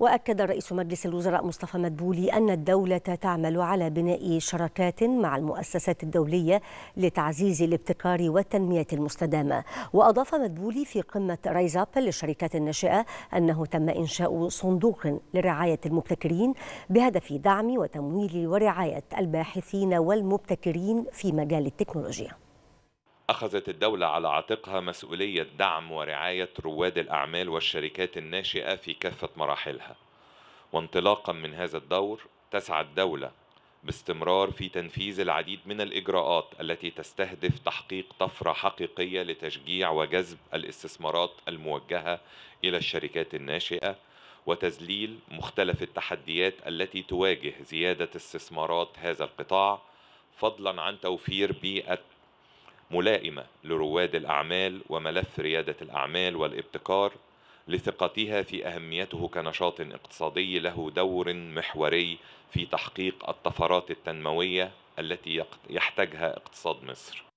وأكد رئيس مجلس الوزراء مصطفى مدبولي أن الدولة تعمل على بناء شراكات مع المؤسسات الدولية لتعزيز الابتكار والتنمية المستدامة وأضاف مدبولي في قمة رايز أب للشركات الناشئة أنه تم إنشاء صندوق لرعاية المبتكرين بهدف دعم وتمويل ورعاية الباحثين والمبتكرين في مجال التكنولوجيا أخذت الدولة على عاتقها مسؤولية دعم ورعاية رواد الأعمال والشركات الناشئة في كافة مراحلها. وانطلاقا من هذا الدور تسعى الدولة باستمرار في تنفيذ العديد من الإجراءات التي تستهدف تحقيق طفرة حقيقية لتشجيع وجذب الاستثمارات الموجهة إلى الشركات الناشئة وتذليل مختلف التحديات التي تواجه زيادة استثمارات هذا القطاع فضلا عن توفير بيئة ملائمة لرواد الأعمال وملف ريادة الأعمال والابتكار لثقتها في أهميته كنشاط اقتصادي له دور محوري في تحقيق الطفرات التنموية التي يحتاجها اقتصاد مصر